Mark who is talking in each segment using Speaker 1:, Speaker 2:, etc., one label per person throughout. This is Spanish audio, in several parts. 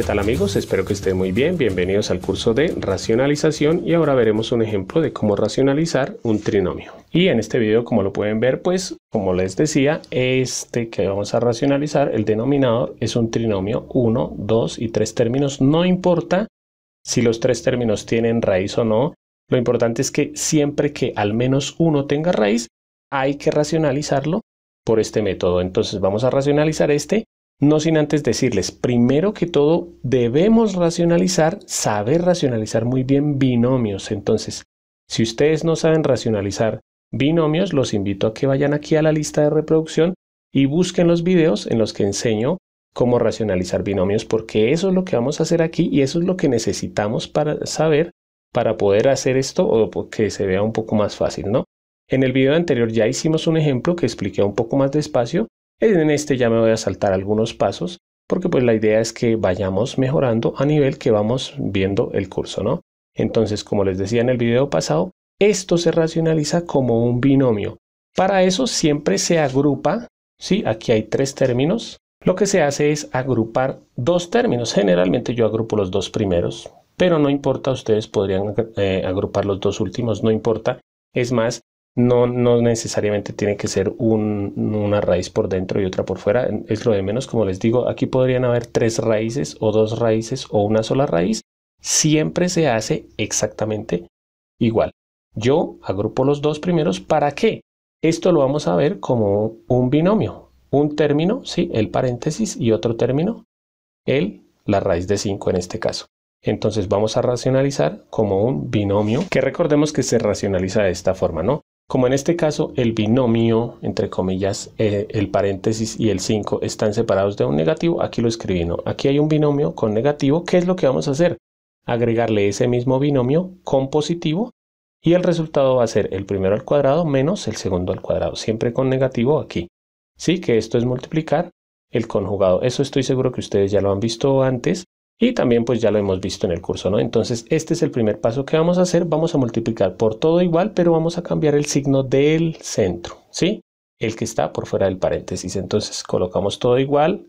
Speaker 1: ¿Qué tal amigos? Espero que estén muy bien. Bienvenidos al curso de racionalización y ahora veremos un ejemplo de cómo racionalizar un trinomio. Y en este video, como lo pueden ver, pues como les decía, este que vamos a racionalizar, el denominador es un trinomio 1, 2 y 3 términos. No importa si los tres términos tienen raíz o no, lo importante es que siempre que al menos uno tenga raíz, hay que racionalizarlo por este método. Entonces vamos a racionalizar este no sin antes decirles, primero que todo, debemos racionalizar, saber racionalizar muy bien binomios. Entonces, si ustedes no saben racionalizar binomios, los invito a que vayan aquí a la lista de reproducción y busquen los videos en los que enseño cómo racionalizar binomios, porque eso es lo que vamos a hacer aquí y eso es lo que necesitamos para saber para poder hacer esto o que se vea un poco más fácil, ¿no? En el video anterior ya hicimos un ejemplo que expliqué un poco más despacio, en este ya me voy a saltar algunos pasos porque pues la idea es que vayamos mejorando a nivel que vamos viendo el curso, ¿no? Entonces, como les decía en el video pasado, esto se racionaliza como un binomio. Para eso siempre se agrupa, ¿sí? Aquí hay tres términos. Lo que se hace es agrupar dos términos. Generalmente yo agrupo los dos primeros, pero no importa, ustedes podrían eh, agrupar los dos últimos, no importa. Es más, no, necesariamente tiene que ser una raíz por dentro y otra por fuera, es lo de menos, como les digo, aquí podrían haber tres raíces o dos raíces o una sola raíz, siempre se hace exactamente igual. Yo agrupo los dos primeros, ¿para qué? Esto lo vamos a ver como un binomio, un término, sí, el paréntesis y otro término, el, la raíz de 5 en este caso. Entonces vamos a racionalizar como un binomio, que recordemos que se racionaliza de esta forma, ¿no? Como en este caso el binomio, entre comillas, eh, el paréntesis y el 5 están separados de un negativo, aquí lo escribí no. Aquí hay un binomio con negativo, ¿qué es lo que vamos a hacer? Agregarle ese mismo binomio con positivo y el resultado va a ser el primero al cuadrado menos el segundo al cuadrado, siempre con negativo aquí. Sí, que esto es multiplicar el conjugado. Eso estoy seguro que ustedes ya lo han visto antes y también pues ya lo hemos visto en el curso, ¿no? Entonces este es el primer paso que vamos a hacer. Vamos a multiplicar por todo igual, pero vamos a cambiar el signo del centro, ¿sí? El que está por fuera del paréntesis. Entonces colocamos todo igual,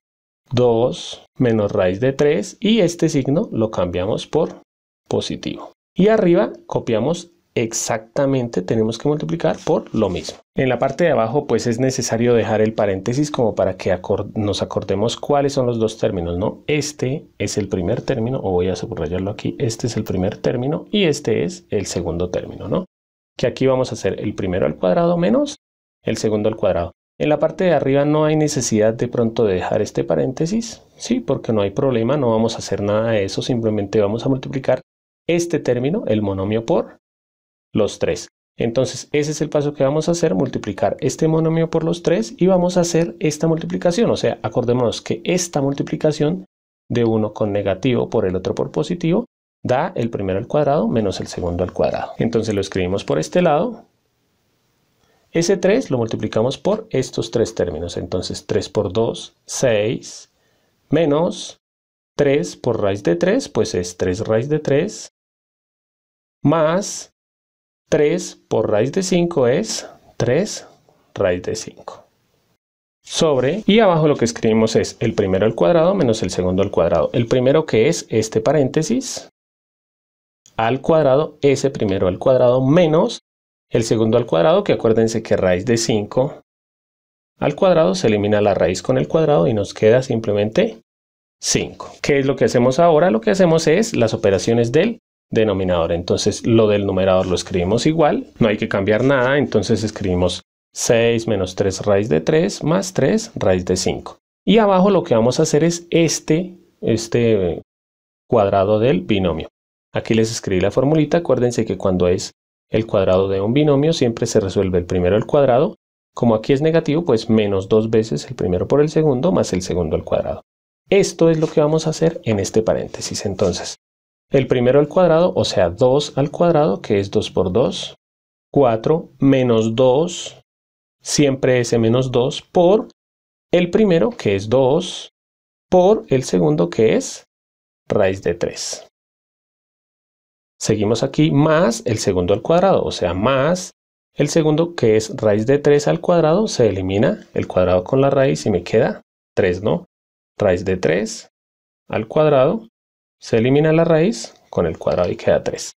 Speaker 1: 2 menos raíz de 3 y este signo lo cambiamos por positivo. Y arriba copiamos exactamente tenemos que multiplicar por lo mismo. En la parte de abajo pues es necesario dejar el paréntesis como para que nos acordemos cuáles son los dos términos, ¿no? Este es el primer término, o voy a subrayarlo aquí, este es el primer término y este es el segundo término, ¿no? Que aquí vamos a hacer el primero al cuadrado menos el segundo al cuadrado. En la parte de arriba no hay necesidad de pronto de dejar este paréntesis, sí, porque no hay problema, no vamos a hacer nada de eso, simplemente vamos a multiplicar este término, el monomio por los 3. Entonces, ese es el paso que vamos a hacer, multiplicar este monomio por los 3 y vamos a hacer esta multiplicación. O sea, acordémonos que esta multiplicación de uno con negativo por el otro por positivo da el primero al cuadrado menos el segundo al cuadrado. Entonces lo escribimos por este lado. Ese 3 lo multiplicamos por estos tres términos. Entonces 3 por 2, 6, menos 3 por raíz de 3, pues es 3 raíz de 3, más 3 por raíz de 5 es 3 raíz de 5. Sobre y abajo lo que escribimos es el primero al cuadrado menos el segundo al cuadrado. El primero que es este paréntesis al cuadrado, ese primero al cuadrado menos el segundo al cuadrado, que acuérdense que raíz de 5 al cuadrado se elimina la raíz con el cuadrado y nos queda simplemente 5. ¿Qué es lo que hacemos ahora? Lo que hacemos es las operaciones del denominador. Entonces lo del numerador lo escribimos igual, no hay que cambiar nada, entonces escribimos 6 menos 3 raíz de 3 más 3 raíz de 5. Y abajo lo que vamos a hacer es este, este cuadrado del binomio. Aquí les escribí la formulita, acuérdense que cuando es el cuadrado de un binomio siempre se resuelve el primero al cuadrado, como aquí es negativo, pues menos dos veces el primero por el segundo más el segundo al cuadrado. Esto es lo que vamos a hacer en este paréntesis. Entonces, el primero al cuadrado, o sea, 2 al cuadrado, que es 2 por 2. 4 menos 2, siempre ese menos 2, por el primero, que es 2, por el segundo, que es raíz de 3. Seguimos aquí más el segundo al cuadrado, o sea, más el segundo, que es raíz de 3 al cuadrado, se elimina el cuadrado con la raíz y me queda 3, ¿no? Raíz de 3 al cuadrado se elimina la raíz con el cuadrado y queda 3.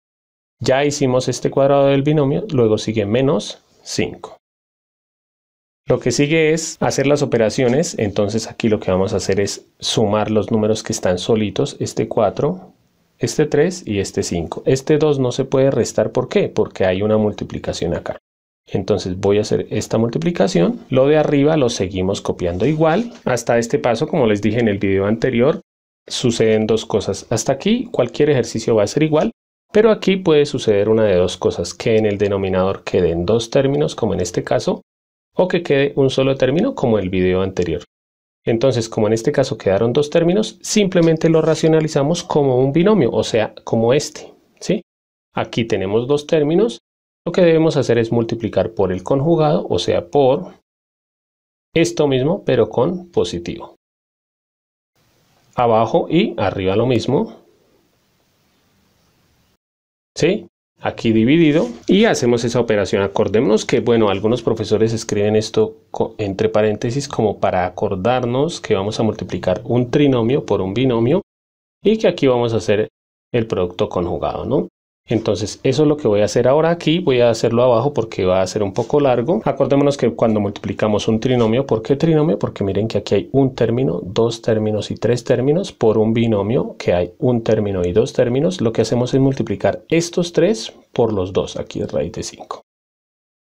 Speaker 1: Ya hicimos este cuadrado del binomio, luego sigue menos 5. Lo que sigue es hacer las operaciones, entonces aquí lo que vamos a hacer es sumar los números que están solitos, este 4, este 3 y este 5. Este 2 no se puede restar, ¿por qué? Porque hay una multiplicación acá. Entonces voy a hacer esta multiplicación, lo de arriba lo seguimos copiando igual, hasta este paso, como les dije en el video anterior, suceden dos cosas. Hasta aquí cualquier ejercicio va a ser igual, pero aquí puede suceder una de dos cosas, que en el denominador queden dos términos, como en este caso, o que quede un solo término, como el video anterior. Entonces, como en este caso quedaron dos términos, simplemente lo racionalizamos como un binomio, o sea, como este. Aquí tenemos dos términos, lo que debemos hacer es multiplicar por el conjugado, o sea, por esto mismo, pero con positivo abajo y arriba lo mismo. ¿Sí? Aquí dividido y hacemos esa operación. Acordémonos que, bueno, algunos profesores escriben esto entre paréntesis como para acordarnos que vamos a multiplicar un trinomio por un binomio y que aquí vamos a hacer el producto conjugado, ¿no? Entonces eso es lo que voy a hacer ahora aquí, voy a hacerlo abajo porque va a ser un poco largo. Acordémonos que cuando multiplicamos un trinomio, ¿por qué trinomio? Porque miren que aquí hay un término, dos términos y tres términos por un binomio que hay un término y dos términos. Lo que hacemos es multiplicar estos tres por los dos, aquí es raíz de 5.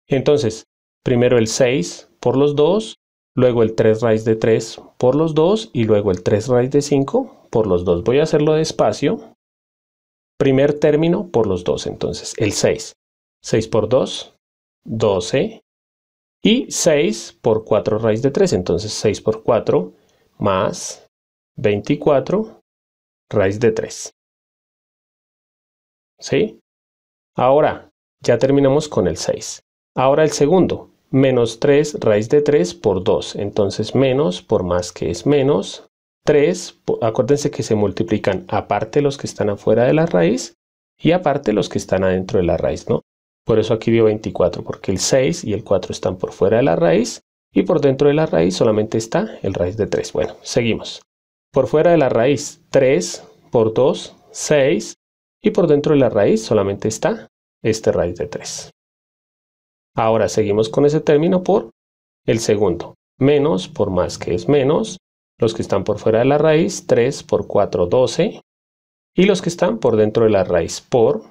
Speaker 1: Entonces, primero el 6 por los dos luego el 3 raíz de 3 por los dos y luego el 3 raíz de 5 por los dos Voy a hacerlo despacio primer término por los dos, entonces el 6. 6 por 2, 12. Y 6 por 4 raíz de 3, entonces 6 por 4 más 24 raíz de 3. ¿Sí? Ahora, ya terminamos con el 6. Ahora el segundo, menos 3 raíz de 3 por 2. Entonces menos por más que es menos 3, acuérdense que se multiplican aparte los que están afuera de la raíz y aparte los que están adentro de la raíz, ¿no? Por eso aquí dio 24, porque el 6 y el 4 están por fuera de la raíz y por dentro de la raíz solamente está el raíz de 3. Bueno, seguimos. Por fuera de la raíz 3 por 2, 6 y por dentro de la raíz solamente está este raíz de 3. Ahora seguimos con ese término por el segundo. Menos por más que es menos los que están por fuera de la raíz, 3 por 4, 12. Y los que están por dentro de la raíz, por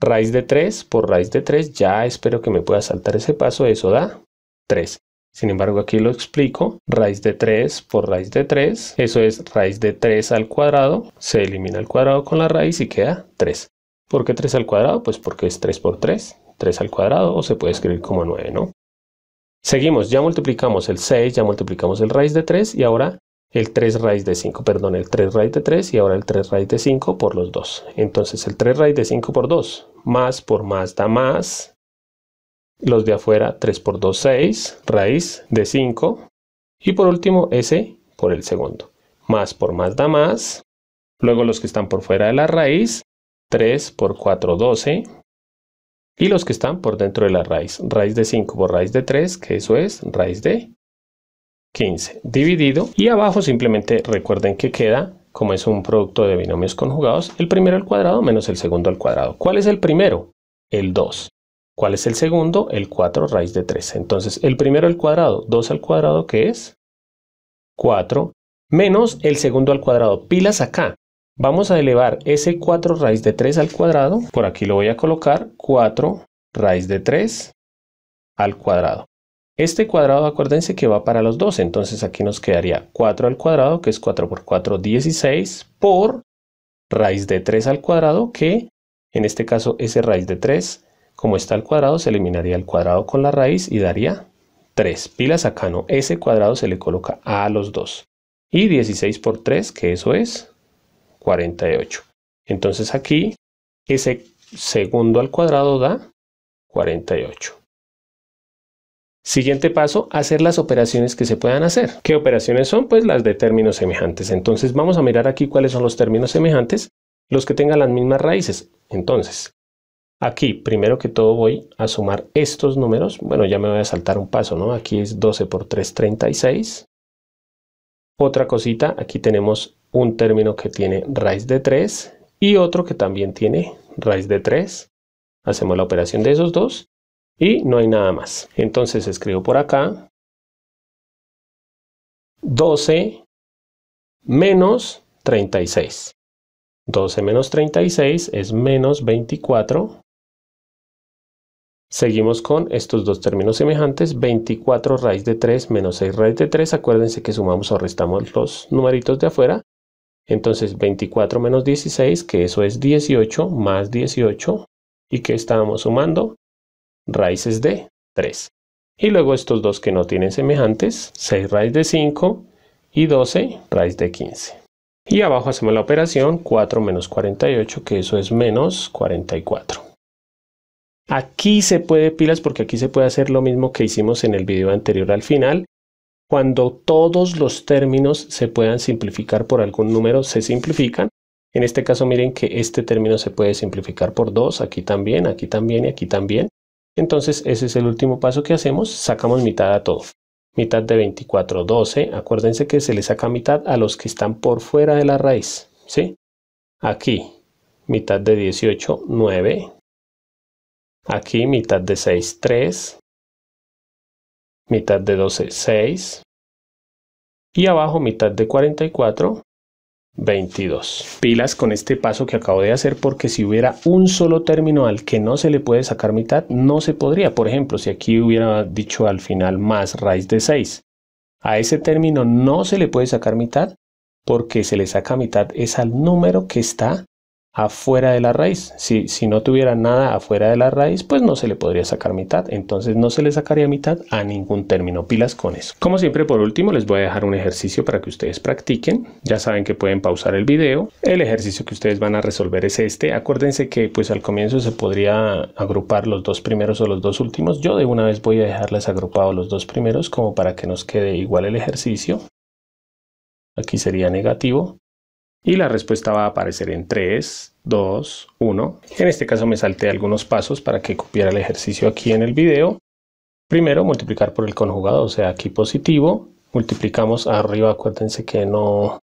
Speaker 1: raíz de 3 por raíz de 3. Ya espero que me pueda saltar ese paso, eso da 3. Sin embargo, aquí lo explico. Raíz de 3 por raíz de 3. Eso es raíz de 3 al cuadrado. Se elimina el cuadrado con la raíz y queda 3. ¿Por qué 3 al cuadrado? Pues porque es 3 por 3. 3 al cuadrado o se puede escribir como 9, ¿no? Seguimos, ya multiplicamos el 6, ya multiplicamos el raíz de 3 y ahora el 3 raíz de 5, perdón, el 3 raíz de 3 y ahora el 3 raíz de 5 por los 2. Entonces el 3 raíz de 5 por 2, más por más da más, los de afuera 3 por 2, 6, raíz de 5 y por último ese por el segundo. Más por más da más, luego los que están por fuera de la raíz, 3 por 4, 12, y los que están por dentro de la raíz. Raíz de 5 por raíz de 3, que eso es raíz de 15, dividido. Y abajo simplemente recuerden que queda, como es un producto de binomios conjugados, el primero al cuadrado menos el segundo al cuadrado. ¿Cuál es el primero? El 2. ¿Cuál es el segundo? El 4 raíz de 3. Entonces, el primero al cuadrado, 2 al cuadrado, que es 4, menos el segundo al cuadrado. Pilas acá, Vamos a elevar ese 4 raíz de 3 al cuadrado. Por aquí lo voy a colocar 4 raíz de 3 al cuadrado. Este cuadrado acuérdense que va para los dos, entonces aquí nos quedaría 4 al cuadrado, que es 4 por 4, 16, por raíz de 3 al cuadrado, que en este caso ese raíz de 3, como está al cuadrado, se eliminaría el cuadrado con la raíz y daría 3. Pilas acá no, ese cuadrado se le coloca a los 2. Y 16 por 3, que eso es 48. Entonces aquí ese segundo al cuadrado da 48. Siguiente paso, hacer las operaciones que se puedan hacer. ¿Qué operaciones son? Pues las de términos semejantes. Entonces vamos a mirar aquí cuáles son los términos semejantes, los que tengan las mismas raíces. Entonces, aquí primero que todo voy a sumar estos números. Bueno, ya me voy a saltar un paso, ¿no? Aquí es 12 por 3, 36. Otra cosita, aquí tenemos un término que tiene raíz de 3 y otro que también tiene raíz de 3. Hacemos la operación de esos dos y no hay nada más. Entonces escribo por acá 12 menos 36. 12 menos 36 es menos 24. Seguimos con estos dos términos semejantes, 24 raíz de 3 menos 6 raíz de 3. Acuérdense que sumamos o restamos los numeritos de afuera entonces 24 menos 16, que eso es 18 más 18, y que estábamos sumando raíces de 3. Y luego estos dos que no tienen semejantes, 6 raíz de 5 y 12 raíz de 15. Y abajo hacemos la operación 4 menos 48, que eso es menos 44. Aquí se puede pilas porque aquí se puede hacer lo mismo que hicimos en el video anterior al final, cuando todos los términos se puedan simplificar por algún número, se simplifican. En este caso, miren que este término se puede simplificar por 2, aquí también, aquí también y aquí también. Entonces, ese es el último paso que hacemos, sacamos mitad a todo. Mitad de 24, 12. Acuérdense que se le saca mitad a los que están por fuera de la raíz, ¿sí? Aquí, mitad de 18, 9. Aquí, mitad de 6, 3 mitad de 12, 6. Y abajo mitad de 44, 22. Pilas con este paso que acabo de hacer porque si hubiera un solo término al que no se le puede sacar mitad, no se podría. Por ejemplo, si aquí hubiera dicho al final más raíz de 6, a ese término no se le puede sacar mitad porque se le saca mitad es al número que está afuera de la raíz. Si, si no tuviera nada afuera de la raíz, pues no se le podría sacar mitad. Entonces no se le sacaría mitad a ningún término. Pilas con eso. Como siempre, por último, les voy a dejar un ejercicio para que ustedes practiquen. Ya saben que pueden pausar el video. El ejercicio que ustedes van a resolver es este. Acuérdense que pues al comienzo se podría agrupar los dos primeros o los dos últimos. Yo de una vez voy a dejarles agrupados los dos primeros como para que nos quede igual el ejercicio. Aquí sería negativo y la respuesta va a aparecer en 3, 2, 1. En este caso me salté algunos pasos para que copiara el ejercicio aquí en el video. Primero, multiplicar por el conjugado, o sea, aquí positivo. Multiplicamos arriba, acuérdense que no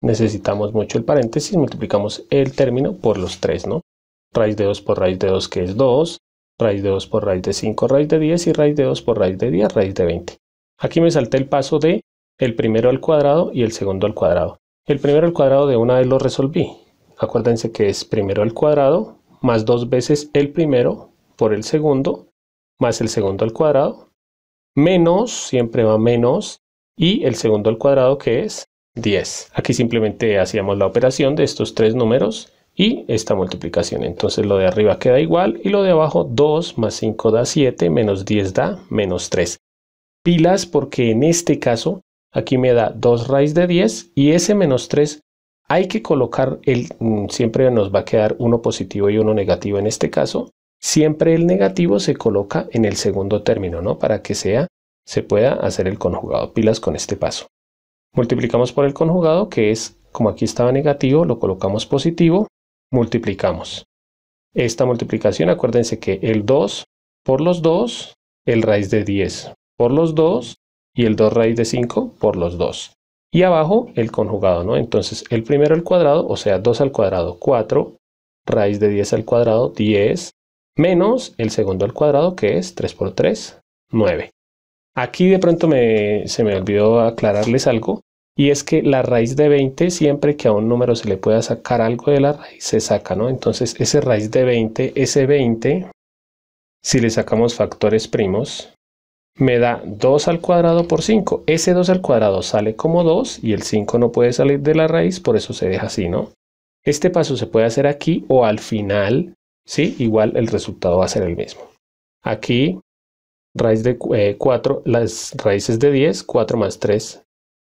Speaker 1: necesitamos mucho el paréntesis. Multiplicamos el término por los 3, ¿no? Raíz de 2 por raíz de 2, que es 2. Raíz de 2 por raíz de 5, raíz de 10. Y raíz de 2 por raíz de 10, raíz de 20. Aquí me salté el paso de el primero al cuadrado y el segundo al cuadrado. El primero al cuadrado de una vez lo resolví. Acuérdense que es primero al cuadrado más dos veces el primero por el segundo más el segundo al cuadrado menos, siempre va menos, y el segundo al cuadrado que es 10. Aquí simplemente hacíamos la operación de estos tres números y esta multiplicación. Entonces lo de arriba queda igual y lo de abajo 2 más 5 da 7, menos 10 da menos 3. Pilas porque en este caso Aquí me da 2 raíz de 10 y ese menos 3 hay que colocar, el, mm, siempre nos va a quedar uno positivo y uno negativo en este caso. Siempre el negativo se coloca en el segundo término, ¿no? Para que sea, se pueda hacer el conjugado. Pilas con este paso. Multiplicamos por el conjugado, que es, como aquí estaba negativo, lo colocamos positivo, multiplicamos. Esta multiplicación, acuérdense que el 2 por los 2, el raíz de 10. Por los 2, y el 2 raíz de 5 por los 2. Y abajo el conjugado, ¿no? Entonces el primero al cuadrado, o sea 2 al cuadrado, 4, raíz de 10 al cuadrado, 10, menos el segundo al cuadrado que es 3 por 3, 9. Aquí de pronto me, se me olvidó aclararles algo, y es que la raíz de 20, siempre que a un número se le pueda sacar algo de la raíz, se saca, ¿no? Entonces ese raíz de 20, ese 20, si le sacamos factores primos, me da 2 al cuadrado por 5. Ese 2 al cuadrado sale como 2 y el 5 no puede salir de la raíz, por eso se deja así, ¿no? Este paso se puede hacer aquí o al final, ¿sí? Igual el resultado va a ser el mismo. Aquí, raíz de 4, eh, las raíces de 10, 4 más 3,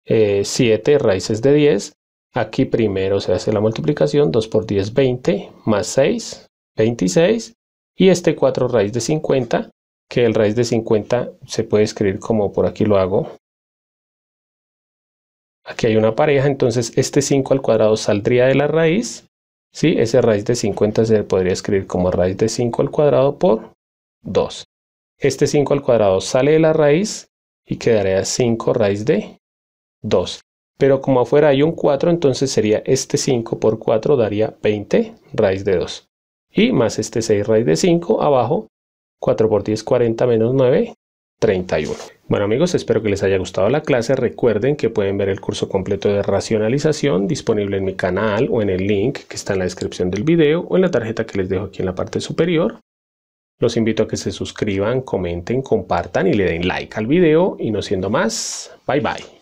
Speaker 1: 7 eh, raíces de 10. Aquí primero se hace la multiplicación, 2 por 10, 20, más 6, 26. Y este 4 raíz de 50 que el raíz de 50 se puede escribir como por aquí lo hago. Aquí hay una pareja, entonces este 5 al cuadrado saldría de la raíz. ¿sí? Ese raíz de 50 se podría escribir como raíz de 5 al cuadrado por 2. Este 5 al cuadrado sale de la raíz y quedaría 5 raíz de 2. Pero como afuera hay un 4, entonces sería este 5 por 4 daría 20 raíz de 2. Y más este 6 raíz de 5 abajo 4 por 10, 40 menos 9, 31. Bueno amigos, espero que les haya gustado la clase. Recuerden que pueden ver el curso completo de racionalización disponible en mi canal o en el link que está en la descripción del video o en la tarjeta que les dejo aquí en la parte superior. Los invito a que se suscriban, comenten, compartan y le den like al video. Y no siendo más, bye bye.